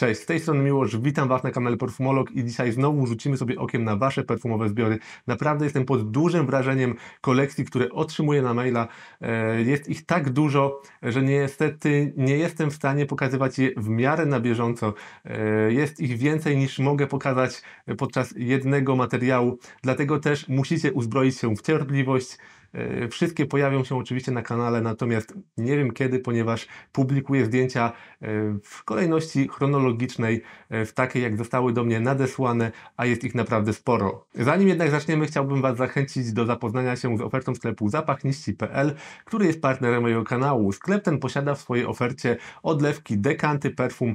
Cześć, z tej strony Miłosz, witam Was na kanale Perfumolog i dzisiaj znowu rzucimy sobie okiem na Wasze perfumowe zbiory. Naprawdę jestem pod dużym wrażeniem kolekcji, które otrzymuję na maila. E, jest ich tak dużo, że niestety nie jestem w stanie pokazywać je w miarę na bieżąco. E, jest ich więcej niż mogę pokazać podczas jednego materiału, dlatego też musicie uzbroić się w cierpliwość, E, wszystkie pojawią się oczywiście na kanale, natomiast nie wiem kiedy, ponieważ publikuję zdjęcia e, w kolejności chronologicznej, e, w takiej jak zostały do mnie nadesłane, a jest ich naprawdę sporo. Zanim jednak zaczniemy, chciałbym Was zachęcić do zapoznania się z ofertą sklepu zapachniści.pl, który jest partnerem mojego kanału. Sklep ten posiada w swojej ofercie odlewki, dekanty, perfum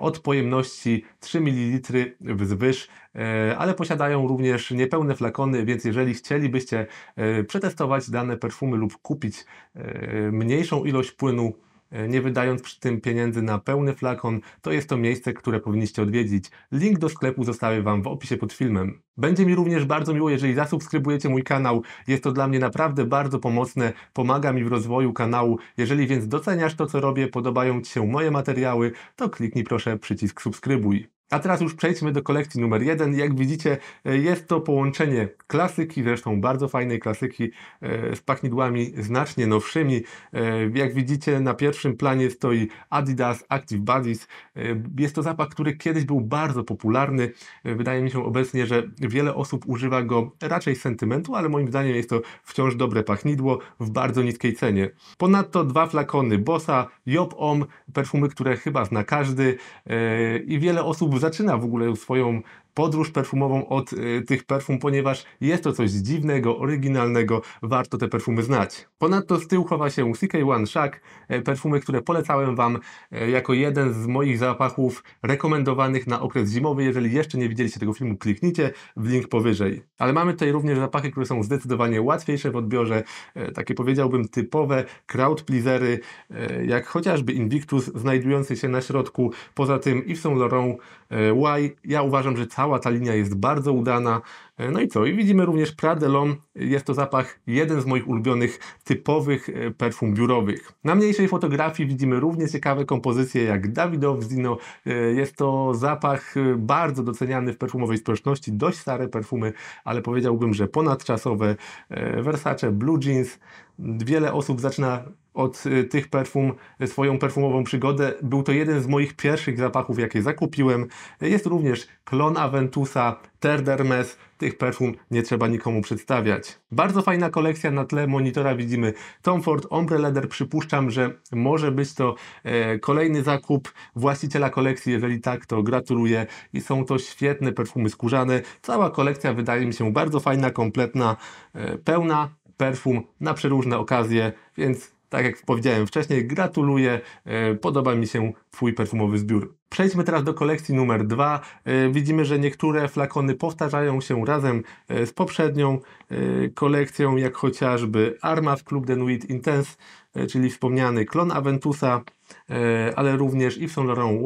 od pojemności 3 ml wzwyż E, ale posiadają również niepełne flakony, więc jeżeli chcielibyście e, przetestować dane perfumy lub kupić e, mniejszą ilość płynu, nie wydając przy tym pieniędzy na pełny flakon, to jest to miejsce, które powinniście odwiedzić. Link do sklepu zostawię Wam w opisie pod filmem. Będzie mi również bardzo miło, jeżeli zasubskrybujecie mój kanał. Jest to dla mnie naprawdę bardzo pomocne, pomaga mi w rozwoju kanału. Jeżeli więc doceniasz to, co robię, podobają Ci się moje materiały, to kliknij proszę przycisk subskrybuj. A teraz już przejdźmy do kolekcji numer jeden. Jak widzicie, e, jest to połączenie klasyki, zresztą bardzo fajnej klasyki, e, z pachnidłami znacznie nowszymi. E, jak widzicie, na pierwszym planie stoi Adidas Active Buddies. Jest to zapach, który kiedyś był bardzo popularny. Wydaje mi się obecnie, że wiele osób używa go raczej z sentymentu, ale moim zdaniem jest to wciąż dobre pachnidło w bardzo niskiej cenie. Ponadto dwa flakony Bossa, Job Om, perfumy, które chyba zna każdy i wiele osób zaczyna w ogóle swoją podróż perfumową od y, tych perfum, ponieważ jest to coś dziwnego, oryginalnego, warto te perfumy znać. Ponadto z tyłu chowa się CK1 Shack, y, perfumy, które polecałem Wam y, jako jeden z moich zapachów rekomendowanych na okres zimowy. Jeżeli jeszcze nie widzieliście tego filmu, kliknijcie w link powyżej. Ale mamy tutaj również zapachy, które są zdecydowanie łatwiejsze w odbiorze, y, takie powiedziałbym typowe crowd pleasery, y, jak chociażby Invictus znajdujący się na środku. Poza tym Yves Saint Laurent Y, ja uważam, że cała ta linia jest bardzo udana. Y, no i co? I widzimy również Pradelon. Jest to zapach jeden z moich ulubionych typowych y, perfum biurowych. Na mniejszej fotografii widzimy również ciekawe kompozycje jak Davidoff Zino. Y, jest to zapach bardzo doceniany w perfumowej społeczności. Dość stare perfumy, ale powiedziałbym, że ponadczasowe. Versace, Blue Jeans. Wiele osób zaczyna od y, tych perfum y, swoją perfumową przygodę. Był to jeden z moich pierwszych zapachów, jakie zakupiłem. Jest również klon Aventusa, Terdermes. Tych perfum nie trzeba nikomu przedstawiać. Bardzo fajna kolekcja. Na tle monitora widzimy Tom Ford Ombre Leather. Przypuszczam, że może być to e, kolejny zakup właściciela kolekcji. Jeżeli tak, to gratuluję. I są to świetne perfumy skórzane. Cała kolekcja wydaje mi się bardzo fajna, kompletna, e, pełna perfum na przeróżne okazje, więc tak jak powiedziałem wcześniej, gratuluję, e, podoba mi się Twój perfumowy zbiór. Przejdźmy teraz do kolekcji numer dwa. E, widzimy, że niektóre flakony powtarzają się razem e, z poprzednią kolekcją, jak chociażby Armas Club de Nuit Intense, czyli wspomniany klon Aventusa, ale również Yves Saint Laurent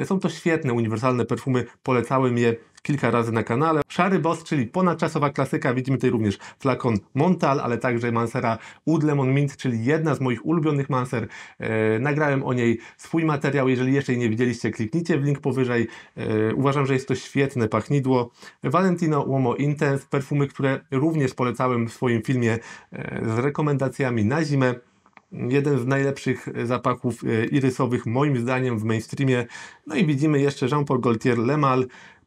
Y. Są to świetne, uniwersalne perfumy, polecałem je kilka razy na kanale. Szary Boss, czyli ponadczasowa klasyka, widzimy tutaj również flakon Montal, ale także Mansera Wood Lemon Mint, czyli jedna z moich ulubionych Manser. E, nagrałem o niej swój materiał, jeżeli jeszcze jej nie widzieliście, kliknijcie w link powyżej. E, uważam, że jest to świetne pachnidło. Valentino Uomo Intense, perfumy, które również polecałem w swoim filmie e, z rekomendacjami na zimę jeden z najlepszych zapachów irysowych moim zdaniem w mainstreamie. No i widzimy jeszcze Jean-Paul Gaultier Le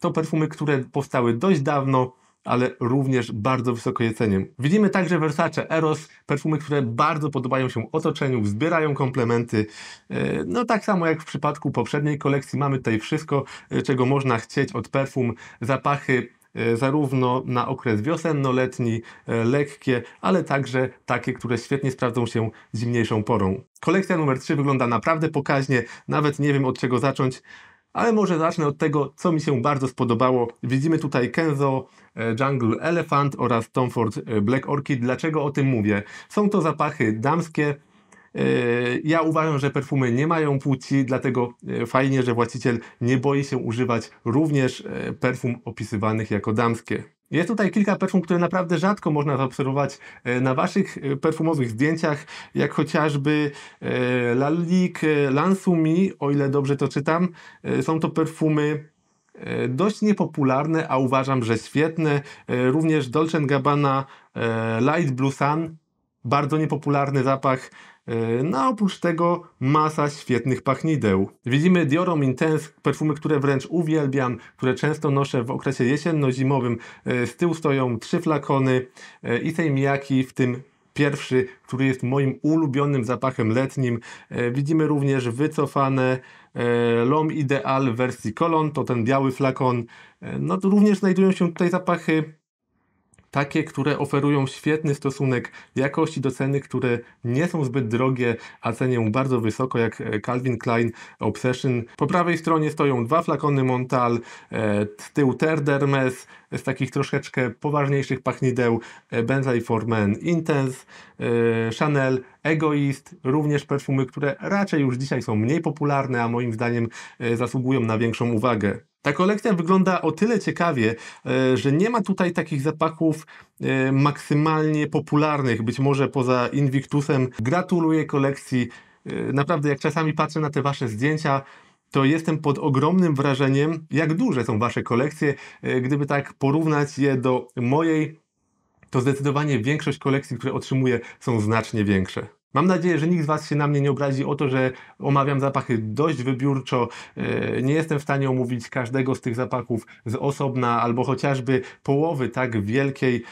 to perfumy, które powstały dość dawno, ale również bardzo je cenię. Widzimy także Versace Eros, perfumy, które bardzo podobają się otoczeniu, zbierają komplementy. E, no tak samo jak w przypadku poprzedniej kolekcji, mamy tutaj wszystko, e, czego można chcieć od perfum, zapachy e, zarówno na okres wiosenno-letni, lekkie, ale także takie, które świetnie sprawdzą się zimniejszą porą. Kolekcja numer 3 wygląda naprawdę pokaźnie, nawet nie wiem od czego zacząć. Ale może zacznę od tego, co mi się bardzo spodobało. Widzimy tutaj Kenzo, e, Jungle Elephant oraz Tom Ford e, Black Orchid. Dlaczego o tym mówię? Są to zapachy damskie. E, ja uważam, że perfumy nie mają płci, dlatego fajnie, że właściciel nie boi się używać również perfum opisywanych jako damskie. Jest tutaj kilka perfum, które naprawdę rzadko można zaobserwować e, na waszych e, perfumowych zdjęciach, jak chociażby e, Lalik Lansumi, o ile dobrze to czytam. Są to perfumy dość niepopularne, a uważam, że świetne. Również Dolce Gabbana Light Blue Sun, bardzo niepopularny zapach E, no oprócz tego masa świetnych pachnideł. Widzimy Diorom Intense, perfumy, które wręcz uwielbiam, które często noszę w okresie jesienno-zimowym. E, z tyłu stoją trzy flakony e, i tej mijaki, w tym pierwszy, który jest moim ulubionym zapachem letnim. Widzimy również wycofane Lom Ideal w wersji Colon, to ten biały flakon. No to również znajdują się tutaj zapachy takie, które oferują świetny stosunek jakości do ceny, które nie są zbyt drogie, a cenią bardzo wysoko, jak e, Calvin Klein Obsession. Po prawej stronie stoją dwa flakony Montal, e, z tyłu e, z takich troszeczkę poważniejszych pachnideł Bentley for Men Intense, Chanel Egoist, również perfumy, które raczej już dzisiaj są mniej popularne, a moim zdaniem zasługują na większą uwagę. Ta kolekcja wygląda o tyle ciekawie, e, że nie ma tutaj takich zapachów e, maksymalnie popularnych, być może poza Invictusem. Gratuluję kolekcji. E, naprawdę, jak czasami patrzę na te wasze zdjęcia, to jestem pod ogromnym wrażeniem, jak duże są wasze kolekcje. Gdyby tak porównać je do mojej, to zdecydowanie większość kolekcji, które otrzymuję, są znacznie większe. Mam nadzieję, że nikt z Was się na mnie nie obrazi o to, że omawiam zapachy dość wybiórczo. E, nie jestem w stanie omówić każdego z tych zapachów z osobna albo chociażby połowy tak wielkiej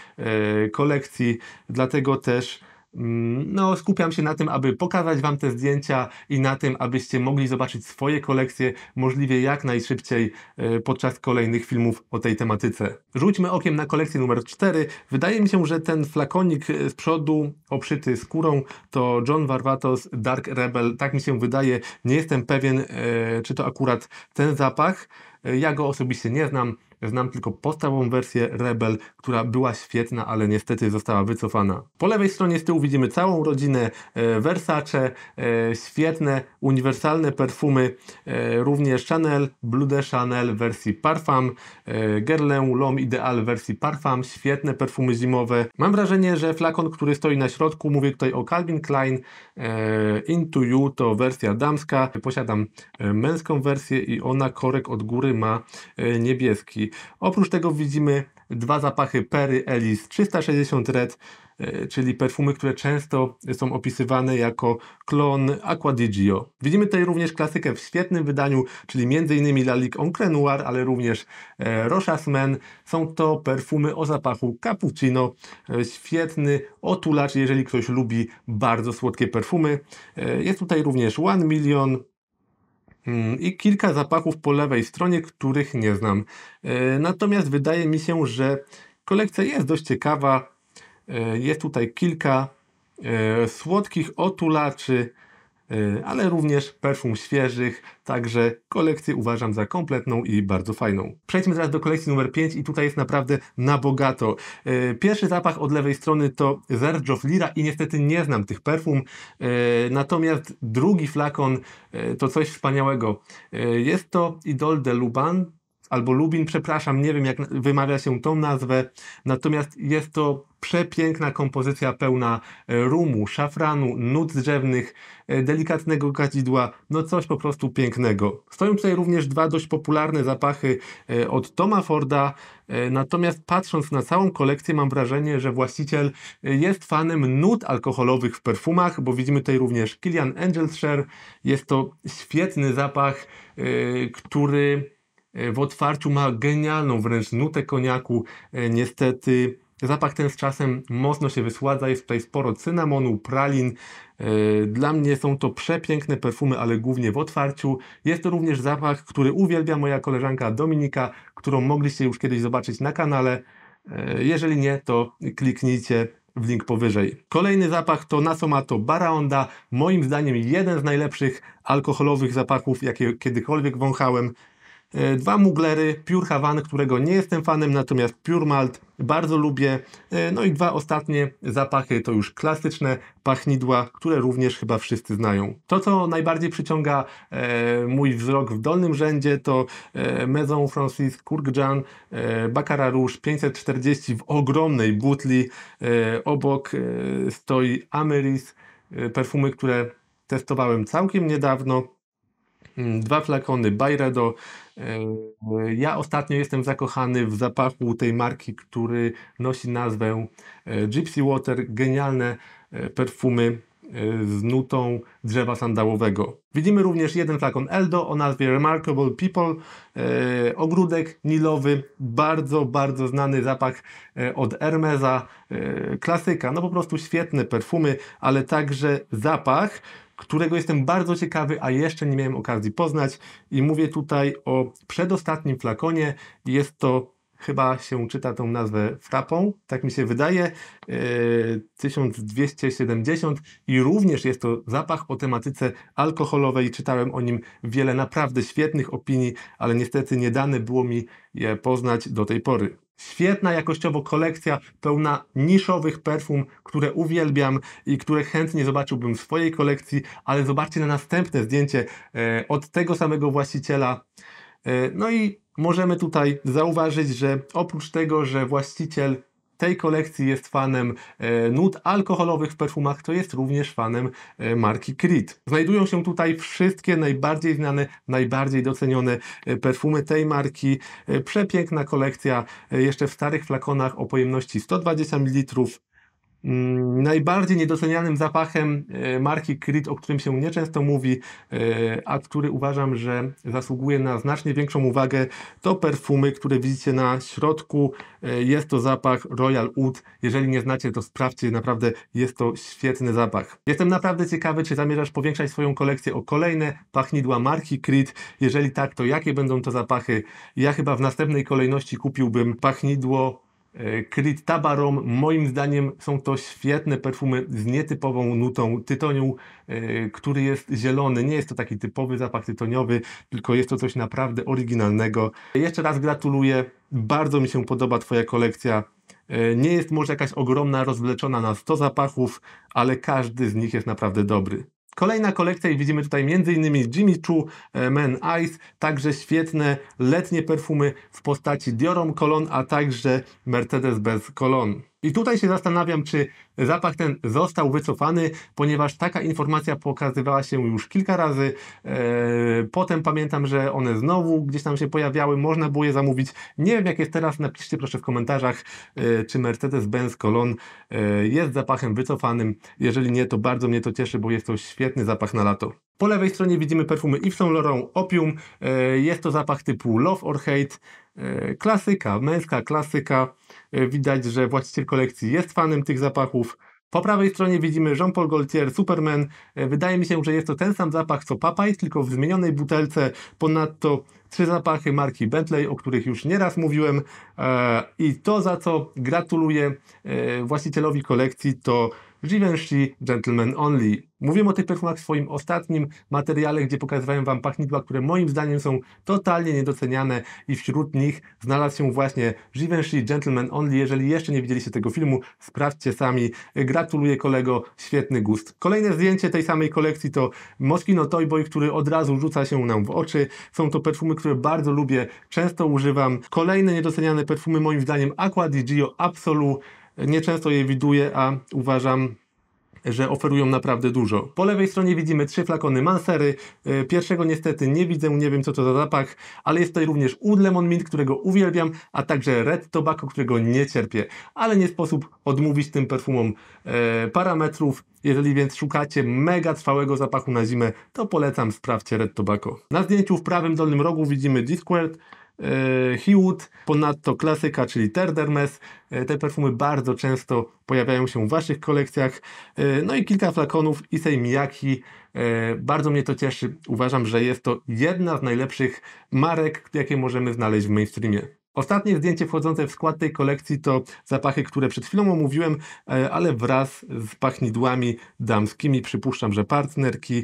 e, kolekcji. Dlatego też Mm, no, skupiam się na tym, aby pokazać Wam te zdjęcia i na tym, abyście mogli zobaczyć swoje kolekcje możliwie jak najszybciej e, podczas kolejnych filmów o tej tematyce. Rzućmy okiem na kolekcję numer 4. Wydaje mi się, że ten flakonik e, z przodu obszyty skórą to John Varvatos Dark Rebel. Tak mi się wydaje. Nie jestem pewien, e, czy to akurat ten zapach. Ja go osobiście nie znam. Znam tylko podstawową wersję Rebel, która była świetna, ale niestety została wycofana. Po lewej stronie z tyłu widzimy całą rodzinę e, Versace, e, świetne, uniwersalne perfumy, e, również Chanel, Blue de Chanel w wersji Parfum, Guerlain L'Homme Ideal w wersji Parfum, świetne perfumy zimowe. Mam wrażenie, że flakon, który stoi na środku, mówię tutaj o Calvin Klein, Into You to wersja damska, posiadam męską wersję i ona korek od góry ma niebieski. Oprócz tego widzimy dwa zapachy Perry Ellis 360 Red, e, czyli perfumy, które często są opisywane jako klon Aqua di Widzimy tutaj również klasykę w świetnym wydaniu, czyli m.in. La Ligue Encre Noir, ale również e, Rochas Men. Są to perfumy o zapachu cappuccino, e, świetny otulacz, jeżeli ktoś lubi bardzo słodkie perfumy. Jest tutaj również One Million, Mm, i kilka zapachów po lewej stronie, których nie znam. E, natomiast wydaje mi się, że kolekcja jest dość ciekawa. E, jest tutaj kilka e, słodkich otulaczy, Y, ale również perfum świeżych, także kolekcję uważam za kompletną i bardzo fajną. Przejdźmy teraz do kolekcji numer 5 i tutaj jest naprawdę na bogato. Y, pierwszy zapach od lewej strony to Zerdżow Lira i niestety nie znam tych perfum, y, natomiast drugi flakon to coś wspaniałego. Jest to Idol de Luban, albo Lubin, przepraszam, nie wiem jak wymawia się tą nazwę, natomiast jest to przepiękna kompozycja pełna e, rumu, szafranu, nut drzewnych, e, delikatnego kadzidła, no coś po prostu pięknego. Stoją tutaj również dwa dość popularne zapachy e, od Toma Forda, natomiast patrząc na całą kolekcję mam wrażenie, że właściciel jest fanem nut alkoholowych w perfumach, bo widzimy tutaj również Kilian Angel's Share. Jest to świetny zapach, który E, w otwarciu ma genialną wręcz nutę koniaku. E, niestety zapach ten z czasem mocno się wysładza. Jest tutaj sporo cynamonu, pralin. E, dla mnie są to przepiękne perfumy, ale głównie w otwarciu. Jest to również zapach, który uwielbia moja koleżanka Dominika, którą mogliście już kiedyś zobaczyć na kanale. Jeżeli nie, to kliknijcie w link powyżej. Kolejny zapach to Nasomato Baraonda. Moim zdaniem jeden z najlepszych alkoholowych zapachów, jakie kiedykolwiek wąchałem. E, dwa muglery, pure Hawan, którego nie jestem fanem, natomiast pure Malt bardzo lubię. E, no i dwa ostatnie zapachy to już klasyczne pachnidła, które również chyba wszyscy znają. To, co najbardziej przyciąga e, mój wzrok w dolnym rzędzie, to e, Maison Francis Kurkdżan e, Baccarat Rouge 540 w ogromnej butli. E, obok e, stoi Ameris, perfumy, które testowałem całkiem niedawno. Mm, dwa flakony Bayredo, E, ja ostatnio jestem zakochany w zapachu tej marki, który nosi nazwę e, Gypsy Water. Genialne e, perfumy z nutą drzewa sandałowego. Widzimy również jeden flakon Eldo o nazwie Remarkable People, ogródek nilowy, bardzo, bardzo znany zapach od Hermesa, klasyka, no po prostu świetne perfumy, ale także zapach, którego jestem bardzo ciekawy, a jeszcze nie miałem okazji poznać. I mówię tutaj o przedostatnim flakonie. Jest to chyba się czyta tą nazwę frapą, tak mi się wydaje, 1270 e, i również jest to zapach o tematyce alkoholowej. Czytałem o nim wiele naprawdę świetnych opinii, ale niestety nie dane było mi je poznać do tej pory. Świetna jakościowo kolekcja pełna niszowych perfum, które uwielbiam i które chętnie zobaczyłbym w swojej kolekcji, ale zobaczcie na następne zdjęcie e, od tego samego właściciela. E, no i możemy tutaj zauważyć, że oprócz tego, że właściciel tej kolekcji jest fanem e, nut alkoholowych w perfumach, to jest również fanem e, marki Creed. Znajdują się tutaj wszystkie najbardziej znane, najbardziej docenione e, perfumy tej marki. Przepiękna kolekcja jeszcze w starych flakonach o pojemności 120 ml, Mm, najbardziej niedocenianym zapachem e, marki Creed, o którym się nieczęsto mówi, e, a który uważam, że zasługuje na znacznie większą uwagę, to perfumy, które widzicie na środku. E, jest to zapach Royal Oud. Jeżeli nie znacie, to sprawdźcie, naprawdę jest to świetny zapach. Jestem naprawdę ciekawy, czy zamierzasz powiększać swoją kolekcję o kolejne pachnidła marki Creed. Jeżeli tak, to jakie będą to zapachy? Ja chyba w następnej kolejności kupiłbym pachnidło Krit Tabarom. Moim zdaniem są to świetne perfumy z nietypową nutą tytoniu, e, który jest zielony. Nie jest to taki typowy zapach tytoniowy, tylko jest to coś naprawdę oryginalnego. Jeszcze raz gratuluję. Bardzo mi się podoba Twoja kolekcja. E, nie jest może jakaś ogromna, rozwleczona na 100 zapachów, ale każdy z nich jest naprawdę dobry. Kolejna kolekcja i widzimy tutaj m.in. Jimmy Choo e, Men Ice, także świetne letnie perfumy w postaci Diorom Colon, a także Mercedes bez Colon. I tutaj się zastanawiam, czy zapach ten został wycofany, ponieważ taka informacja pokazywała się już kilka razy. E, potem pamiętam, że one znowu gdzieś tam się pojawiały, można było je zamówić. Nie wiem, jak jest teraz. Napiszcie proszę w komentarzach, e, czy Mercedes-Benz Colon e, jest zapachem wycofanym. Jeżeli nie, to bardzo mnie to cieszy, bo jest to świetny zapach na lato. Po lewej stronie widzimy perfumy Yves Saint Laurent Opium. Jest to zapach typu Love or Hate. Klasyka, męska klasyka. E, widać, że właściciel kolekcji jest fanem tych zapachów. Po prawej stronie widzimy Jean-Paul Gaultier, Superman. E, wydaje mi się, że jest to ten sam zapach co Papaj, tylko w zmienionej butelce. Ponadto trzy zapachy marki Bentley, o których już nieraz mówiłem. E, I to, za co gratuluję właścicielowi kolekcji, to Givenchy Gentleman Only. Mówiłem o tych perfumach w swoim ostatnim materiale, gdzie pokazywałem Wam pachnidła, które moim zdaniem są totalnie niedoceniane i wśród nich znalazł się właśnie Givenchy Gentleman Only. Jeżeli jeszcze nie widzieliście tego filmu, sprawdźcie sami. Gratuluję kolego, świetny gust. Kolejne zdjęcie tej samej kolekcji to Moschino Toy Boy, który od razu rzuca się nam w oczy. Są to perfumy, które bardzo lubię, często używam. Kolejne niedoceniane perfumy moim zdaniem Aqua di Gio Absolu, Nieczęsto je widuję, a uważam, że oferują naprawdę dużo. Po lewej stronie widzimy trzy flakony Mansery. E, pierwszego niestety nie widzę, nie wiem co to za zapach, ale jest tutaj również Oud Lemon Mint, którego uwielbiam, a także Red Tobacco, którego nie cierpię. Ale nie sposób odmówić tym perfumom e, parametrów. Jeżeli więc szukacie mega trwałego zapachu na zimę, to polecam, sprawdźcie Red Tobacco. Na zdjęciu w prawym dolnym rogu widzimy Discord E, Hewood, Ponadto klasyka, czyli Terdermes. E, te perfumy bardzo często pojawiają się w Waszych kolekcjach. E, no i kilka flakonów Issey Miyaki. Bardzo mnie to cieszy. Uważam, że jest to jedna z najlepszych marek, jakie możemy znaleźć w mainstreamie. Ostatnie zdjęcie wchodzące w skład tej kolekcji to zapachy, które przed chwilą omówiłem, ale wraz z pachnidłami damskimi. Przypuszczam, że partnerki.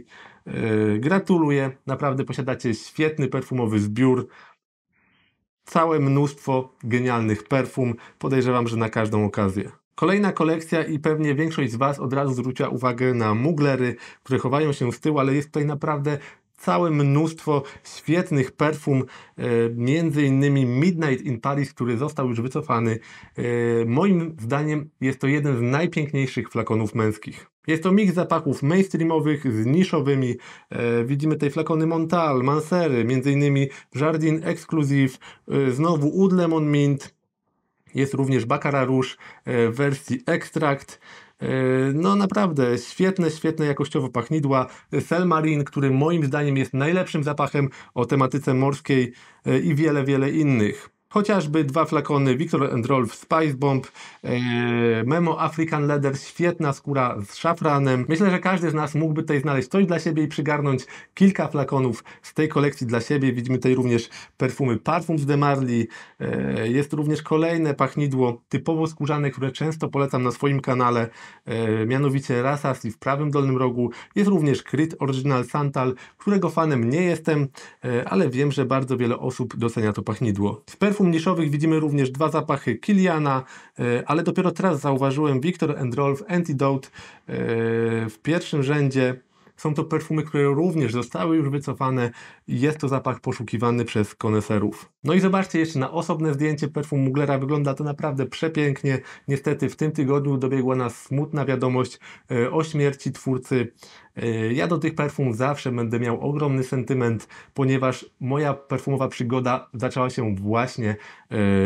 Gratuluję. Naprawdę posiadacie świetny perfumowy zbiór całe mnóstwo genialnych perfum. Podejrzewam, że na każdą okazję. Kolejna kolekcja i pewnie większość z Was od razu zwróciła uwagę na muglery, które chowają się z tyłu, ale jest tutaj naprawdę całe mnóstwo świetnych perfum, e, między innymi Midnight in Paris, który został już wycofany. E, moim zdaniem jest to jeden z najpiękniejszych flakonów męskich. Jest to miks zapachów mainstreamowych z niszowymi. E, widzimy tutaj flakony Montal, Mansery, m.in. Jardin Exclusive, e, znowu Oud Lemon Mint. Jest również Baccarat Rouge e, w wersji Extract. E, no naprawdę, świetne, świetne jakościowo pachnidła. Selmarin, który moim zdaniem jest najlepszym zapachem o tematyce morskiej e, i wiele, wiele innych. Chociażby dwa flakony Victor and Rolf Spice Bomb, e, Memo African Leather, świetna skóra z szafranem. Myślę, że każdy z nas mógłby tutaj znaleźć coś dla siebie i przygarnąć kilka flakonów z tej kolekcji dla siebie. Widzimy tutaj również perfumy Parfum z Demarli. E, jest również kolejne pachnidło typowo skórzane, które często polecam na swoim kanale, e, mianowicie Rasas i w prawym dolnym rogu. Jest również Crit Original Santal, którego fanem nie jestem, ale wiem, że bardzo wiele osób docenia to pachnidło. Z perfum niszowych widzimy również dwa zapachy Kiliana, e, ale dopiero teraz zauważyłem Victor Endrolf Antidote e, w pierwszym rzędzie są to perfumy, które również zostały już wycofane. Jest to zapach poszukiwany przez koneserów. No i zobaczcie jeszcze na osobne zdjęcie perfum Muglera. Wygląda to naprawdę przepięknie. Niestety w tym tygodniu dobiegła nas smutna wiadomość e, o śmierci twórcy. E, ja do tych perfum zawsze będę miał ogromny sentyment, ponieważ moja perfumowa przygoda zaczęła się właśnie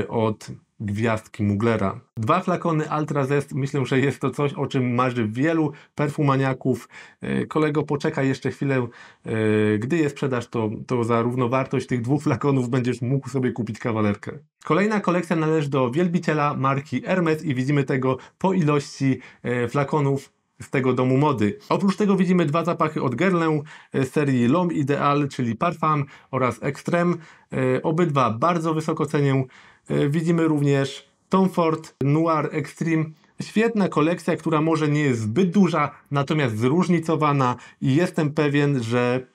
e, od gwiazdki Muglera. Dwa flakony Altra Zest, myślę, że jest to coś, o czym marzy wielu perfumaniaków. E, kolego, poczekaj jeszcze chwilę. E, gdy je sprzedaż, to, to za równowartość tych dwóch flakonów będziesz mógł sobie kupić kawalerkę. Kolejna kolekcja należy do wielbiciela marki Hermes i widzimy tego po ilości e, flakonów z tego domu mody. Oprócz tego widzimy dwa zapachy od Guerlain z serii L'Homme Ideal, czyli Parfum oraz Extreme. Obydwa bardzo wysoko cenię. E, widzimy również Tom Ford Noir Extreme. Świetna kolekcja, która może nie jest zbyt duża, natomiast zróżnicowana i jestem pewien, że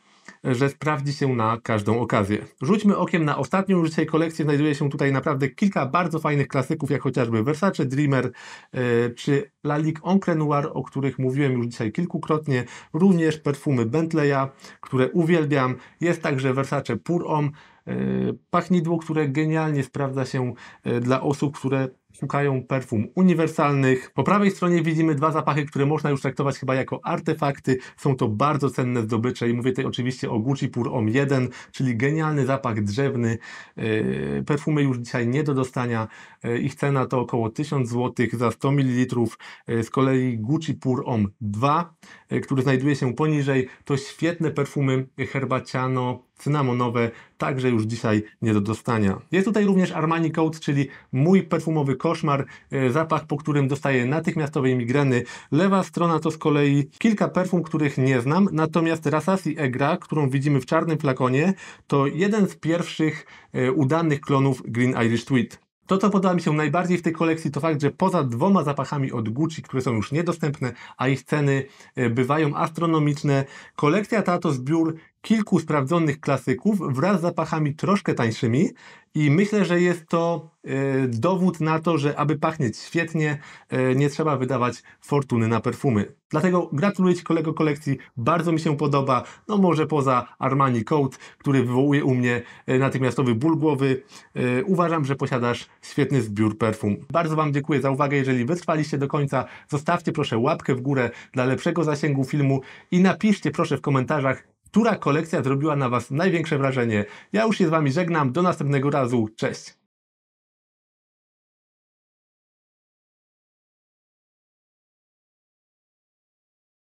że sprawdzi się na każdą okazję. Rzućmy okiem na ostatnią już dzisiaj kolekcję. Znajduje się tutaj naprawdę kilka bardzo fajnych klasyków, jak chociażby Versace Dreamer e, czy Lalique Encre Noir, o których mówiłem już dzisiaj kilkukrotnie. Również perfumy Bentleya, które uwielbiam. Jest także Versace Pur Homme, e, pachnidło, które genialnie sprawdza się e, dla osób, które szukają perfum uniwersalnych. Po prawej stronie widzimy dwa zapachy, które można już traktować chyba jako artefakty. Są to bardzo cenne zdobycze i mówię tutaj oczywiście o Gucci Pur Om 1, czyli genialny zapach drzewny. E, perfumy już dzisiaj nie do dostania. E, ich cena to około 1000 zł za 100 ml. E, z kolei Gucci Pur Om 2, który znajduje się poniżej, to świetne perfumy herbaciano, cynamonowe, także już dzisiaj nie do dostania. Jest tutaj również Armani Coat, czyli mój perfumowy koszmar, e, zapach, po którym dostaję natychmiastowej migreny. Lewa strona to z kolei kilka perfum, których nie znam, natomiast Rasasi Egra, którą widzimy w czarnym flakonie, to jeden z pierwszych e, udanych klonów Green Irish Tweed. To, co podoba mi się najbardziej w tej kolekcji, to fakt, że poza dwoma zapachami od Gucci, które są już niedostępne, a ich ceny e, bywają astronomiczne, kolekcja ta to zbiór kilku sprawdzonych klasyków wraz z zapachami troszkę tańszymi i myślę, że jest to e, dowód na to, że aby pachnieć świetnie, e, nie trzeba wydawać fortuny na perfumy. Dlatego gratuluję Ci kolego kolekcji, bardzo mi się podoba, no może poza Armani Coat, który wywołuje u mnie e, natychmiastowy ból głowy. Uważam, że posiadasz świetny zbiór perfum. Bardzo Wam dziękuję za uwagę, jeżeli wytrwaliście do końca, zostawcie proszę łapkę w górę dla lepszego zasięgu filmu i napiszcie proszę w komentarzach, która kolekcja zrobiła na Was największe wrażenie. Ja już się z Wami żegnam, do następnego razu, cześć!